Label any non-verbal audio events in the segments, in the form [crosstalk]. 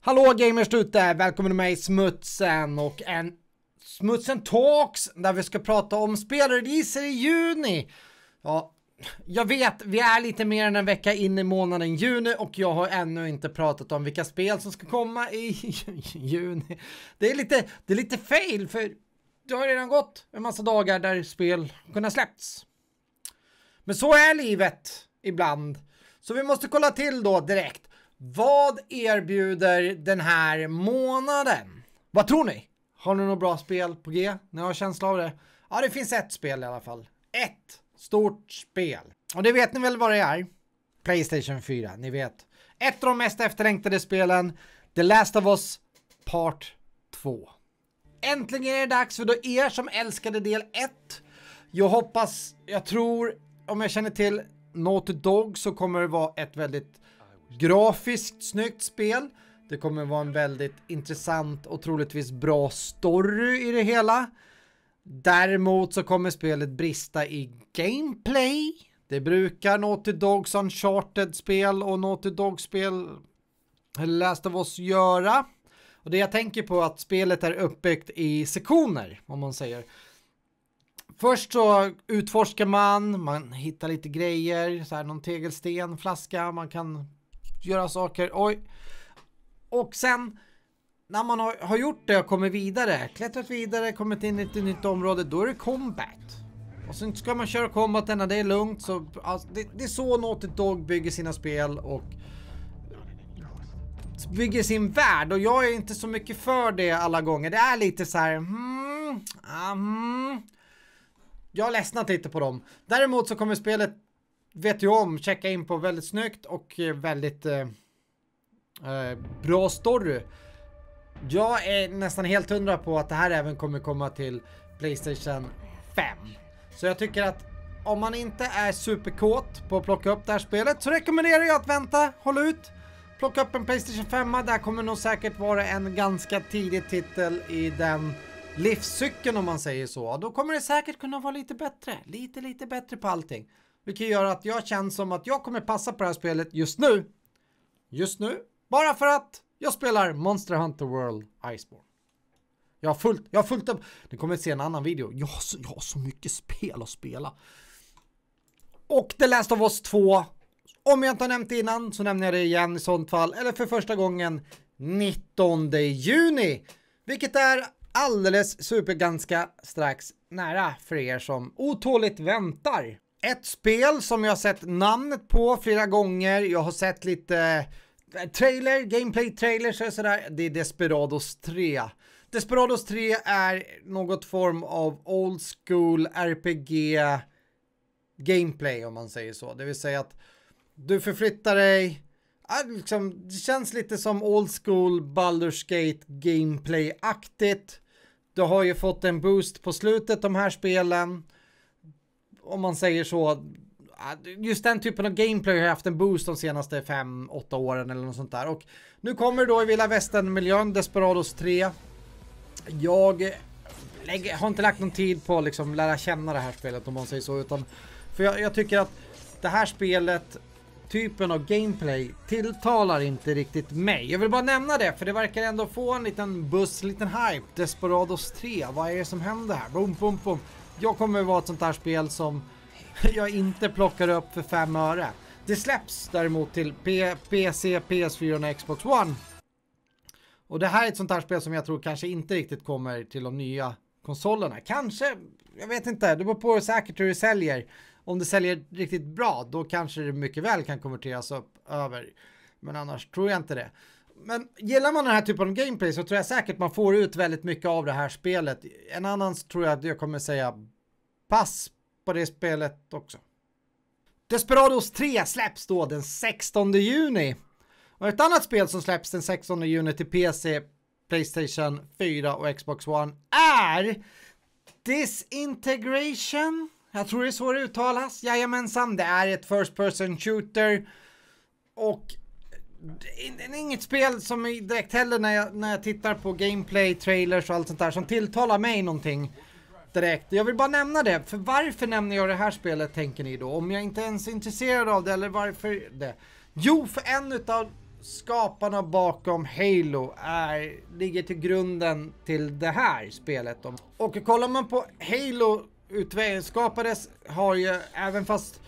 Hallå gamers ute! Välkommen till mig Smutsen och en Smutsen Talks där vi ska prata om spelreleaser i juni. Ja, jag vet, vi är lite mer än en vecka in i månaden juni och jag har ännu inte pratat om vilka spel som ska komma i [laughs] juni. Det är lite, det är lite fail för det har redan gått en massa dagar där spel kunnat släppts. Men så är livet ibland. Så vi måste kolla till då direkt. Vad erbjuder den här månaden? Vad tror ni? Har ni något bra spel på G? Ni har känsla av det? Ja, det finns ett spel i alla fall. Ett stort spel. Och det vet ni väl vad det är? Playstation 4, ni vet. Ett av de mest efterlängtade spelen, The Last of Us Part 2. Äntligen är det dags för då er som älskade del 1. Jag hoppas, jag tror, om jag känner till Naughty Dog så kommer det vara ett väldigt grafiskt snyggt spel. Det kommer vara en väldigt intressant och troligtvis bra story i det hela. Däremot så kommer spelet brista i gameplay. Det brukar Naughty Dogs Uncharted-spel och Naughty Dogs-spel eh, Last of Us göra. Och det jag tänker på är att spelet är uppbyggt i sektioner, om man säger. Först så utforskar man, man hittar lite grejer, så här någon tegelsten, flaska, man kan göra saker. Oj. Och sen när man har, har gjort det och kommit vidare, klättrat vidare, kommit in i ett nytt område, då är det combat. Och sen ska man köra combat när det är lugnt så, alltså, det, det, är så Naughty Dog bygger sina spel och bygger sin värld och jag är inte så mycket för det alla gånger. Det är lite så här, hmm, um, jag har ledsnat lite på dem. Däremot så kommer spelet vet ju om, checka in på väldigt snyggt och eh, väldigt eh, eh, bra story. Jag är nästan helt hundra på att det här även kommer komma till Playstation 5. Så jag tycker att om man inte är superkåt på att plocka upp det här spelet så rekommenderar jag att vänta, håll ut. Plocka upp en Playstation 5, det här kommer nog säkert vara en ganska tidig titel i den livscykeln om man säger så. Då kommer det säkert kunna vara lite bättre, lite lite bättre på allting. Vilket gör att jag känner som att jag kommer passa på det här spelet just nu. Just nu. Bara för att jag spelar Monster Hunter World Iceborne. Jag har fullt, jag har fullt upp. Ni kommer att se en annan video. Jag har, så, jag har så mycket spel att spela. Och The Last of Us 2. Om jag inte har nämnt det innan så nämner jag det igen i sånt fall. Eller för första gången 19 juni. Vilket är alldeles super ganska strax nära för er som otåligt väntar ett spel som jag sett namnet på flera gånger, jag har sett lite eh, trailer, gameplay-trailers och sådär. Det är Desperados 3. Desperados 3 är något form av old school RPG gameplay om man säger så. Det vill säga att du förflyttar dig, liksom, det känns lite som old school Baldur's Gate gameplay-aktigt. Du har ju fått en boost på slutet de här spelen om man säger så, just den typen av gameplay har jag haft en boost de senaste 5-8 åren eller något sånt där. Och nu kommer då i Villa Västern-miljön, Desperados 3. Jag lägger, har inte lagt någon tid på att liksom lära känna det här spelet om man säger så, utan för jag, jag tycker att det här spelet typen av gameplay tilltalar inte riktigt mig. Jag vill bara nämna det, för det verkar ändå få en liten buss, liten hype. Desperados 3, vad är det som händer här? Boom, boom, boom jag kommer vara ett sånt här spel som jag inte plockar upp för fem öre. Det släpps däremot till P PC, PS4 och Xbox One. Och det här är ett sånt här spel som jag tror kanske inte riktigt kommer till de nya konsolerna. Kanske, jag vet inte, det beror på säkert hur det säljer. Om det säljer riktigt bra, då kanske det mycket väl kan konverteras upp över. Men annars tror jag inte det men gillar man den här typen av gameplay så tror jag säkert man får ut väldigt mycket av det här spelet. En annan tror jag att jag kommer säga pass på det spelet också. Desperados 3 släpps då den 16 juni. Och ett annat spel som släpps den 16 juni till PC, Playstation 4 och Xbox One är Disintegration. Jag tror det är så det uttalas. Jajamensan, det är ett First Person Shooter. Och det är inget spel som direkt heller när jag, när jag tittar på gameplay, trailers och allt sånt där som tilltalar mig någonting direkt. Jag vill bara nämna det, för varför nämner jag det här spelet tänker ni då? Om jag inte ens är intresserad av det eller varför det? Jo, för en utav skaparna bakom Halo är, ligger till grunden till det här spelet. Och kollar man på Halo skapades har ju, även fast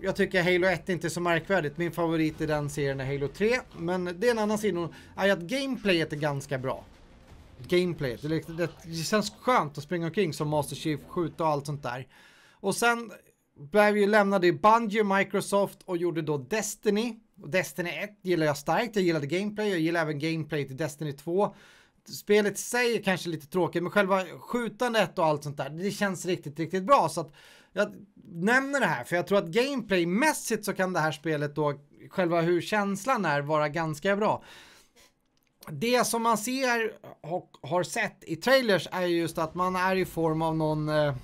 jag tycker Halo 1 inte är så märkvärdigt. Min favorit i den serien är Halo 3. Men det är en annan sida. Är att gameplayet är ganska bra. Gameplayet. Det, liksom- det, det känns skönt att springa omkring som Master Chief, skjuta och allt sånt där. Och sen blev ju lämnade i Bungie, Microsoft och gjorde då Destiny. Och Destiny 1 gillar jag starkt. Jag gillade gameplay. Jag gillar även gameplay till Destiny 2 spelet i sig är kanske lite tråkigt, men själva skjutandet och allt sånt där, det känns riktigt, riktigt bra. Så att jag nämner det här för jag tror att gameplaymässigt så kan det här spelet då, själva hur känslan är, vara ganska bra. Det som man ser och har sett i trailers är just att man är i form av någon eh,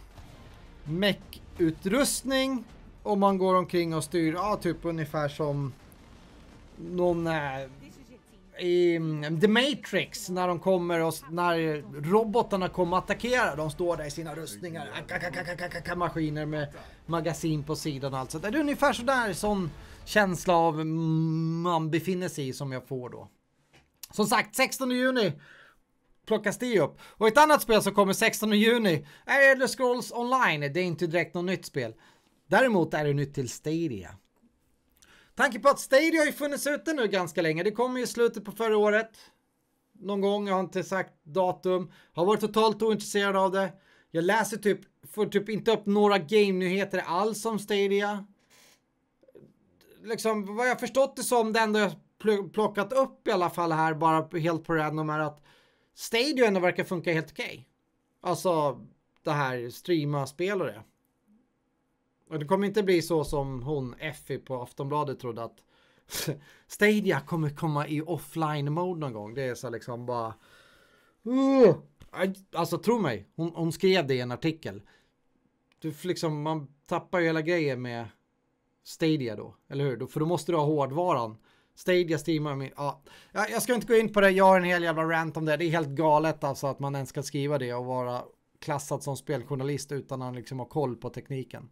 mech-utrustning och man går omkring och styr, ja typ ungefär som någon eh, i mm, The Matrix när de kommer och när robotarna kommer att attackera. De står där i sina rustningar. Maskiner med magasin på sidan alltså. Det är ungefär sådär sån känsla av man befinner sig i som jag får då. Som sagt, 16 juni plockas det upp. Och ett annat spel som kommer 16 juni är Elder Scrolls Online. Det är inte direkt något nytt spel. Däremot är det nytt till Stadia tanke på att Stadia har ju funnits ute nu ganska länge. Det kom ju i slutet på förra året. Någon gång, jag har inte sagt datum. Har varit totalt ointresserad av det. Jag läser typ, får typ inte upp några game-nyheter alls om Stadia. Liksom, vad jag förstått det som, det enda jag plockat upp i alla fall här, bara helt på random, är att Stadia ändå verkar funka helt okej. Okay. Alltså, det här streama spel och det. Och det kommer inte bli så som hon Effie på Aftonbladet trodde att [laughs] Stadia kommer komma i offline mode någon gång. Det är så liksom bara. Uh, alltså tro mig, hon, hon, skrev det i en artikel. Du liksom, man tappar ju hela grejen med Stadia då, eller hur? För då måste du ha hårdvaran. Stadia streamar med, ja. Jag ska inte gå in på det, jag har en hel jävla rant om det. Det är helt galet alltså att man ens ska skriva det och vara klassad som speljournalist utan att liksom ha koll på tekniken.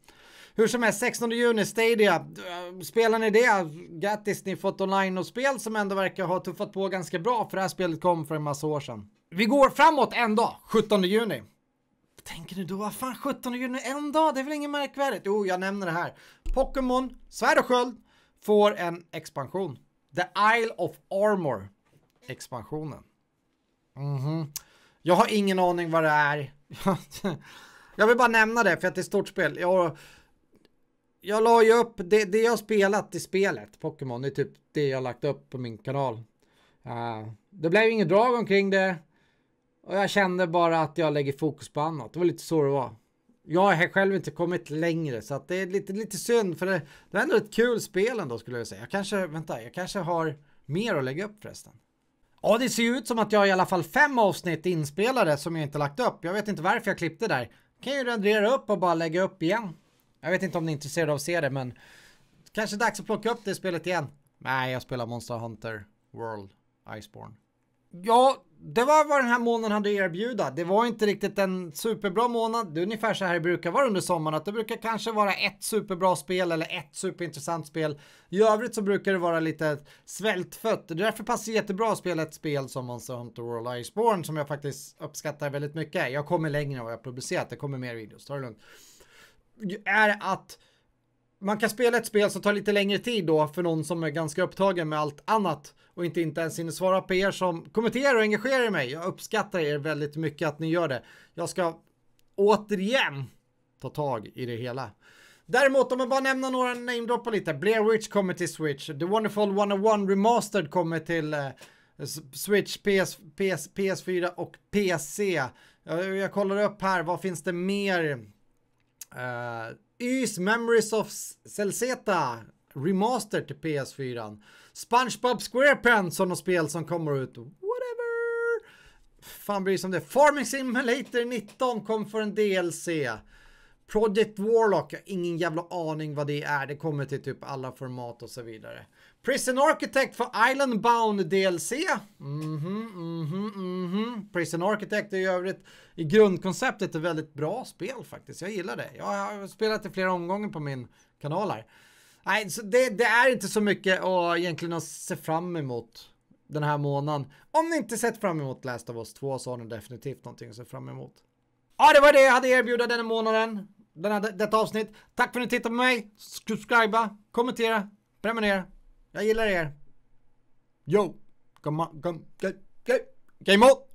Hur som helst, 16 juni, Stadia. Eh, spelar ni det? Grattis, ni fått online-spel som ändå verkar ha tuffat på ganska bra för det här spelet kom för en massa år sedan. Vi går framåt en dag, 17 juni. Tänker ni då, vad fan 17 juni, en dag, det är väl inget märkvärdigt? Jo, jag nämner det här. Pokémon Svärd och Sköld får en expansion. The Isle of Armor expansionen. Mm -hmm. Jag har ingen aning vad det är. [laughs] jag vill bara nämna det för att det är ett stort spel. Jag jag la ju upp det, det jag spelat i spelet, Pokémon, det är typ det jag lagt upp på min kanal. Uh, det blev inget drag omkring det. Och jag kände bara att jag lägger fokus på annat. Det var lite så det var. Jag har själv inte kommit längre så att det är lite, lite synd för det, det var ändå ett kul spel ändå skulle jag säga. Jag kanske, vänta, jag kanske har mer att lägga upp förresten. Ja, det ser ju ut som att jag har i alla fall fem avsnitt inspelade som jag inte lagt upp. Jag vet inte varför jag klippte där. Kan ju rendera upp och bara lägga upp igen. Jag vet inte om ni är intresserade av att se det men kanske dags att plocka upp det spelet igen. Nej, jag spelar Monster Hunter World Iceborne. Ja, det var vad den här månaden hade att erbjuda. Det var inte riktigt en superbra månad. Det är ungefär så här det brukar vara under sommaren. Att det brukar kanske vara ett superbra spel eller ett superintressant spel. I övrigt så brukar det vara lite svältfött. Därför passar jättebra att spela ett spel som Monster Hunter World Iceborne som jag faktiskt uppskattar väldigt mycket. Jag kommer längre än vad jag publicerat. Det kommer mer videos, ta det lugnt är att man kan spela ett spel som tar lite längre tid då för någon som är ganska upptagen med allt annat och inte, inte ens hinner svara på er som kommenterar och engagerar mig. Jag uppskattar er väldigt mycket att ni gör det. Jag ska återigen ta tag i det hela. Däremot om jag bara nämner några namedroppar lite. Blair Witch kommer till Switch. The Wonderful 101 Remastered kommer till eh, Switch, PS, PS, PS4 och PC. Jag, jag kollar upp här, vad finns det mer? Uh, eh, Ys Memories of Celseta Remaster till PS4. SpongeBob SquarePants som något spel som kommer ut. Whatever! Fan bryr sig om det. Farming Simulator 19 kom för en DLC. Project Warlock, jag har ingen jävla aning vad det är. Det kommer till typ alla format och så vidare. Prison Architect för Island Bound DLC. Mhm, mm mhm, mhm. Prison Architect är i övrigt i grundkonceptet ett väldigt bra spel faktiskt. Jag gillar det. Jag har spelat det flera omgångar på min kanal här. Nej, så det, det är inte så mycket att egentligen se fram emot den här månaden. Om ni inte sett fram emot Last of Us 2 så har ni definitivt någonting att se fram emot. Ja, det var det jag hade erbjuda denna månaden den här, detta avsnitt. Tack för att ni tittade på mig. Subscriba, kommentera, prenumerera. Jag gillar er. Yo! Come on, come, game, game, game on!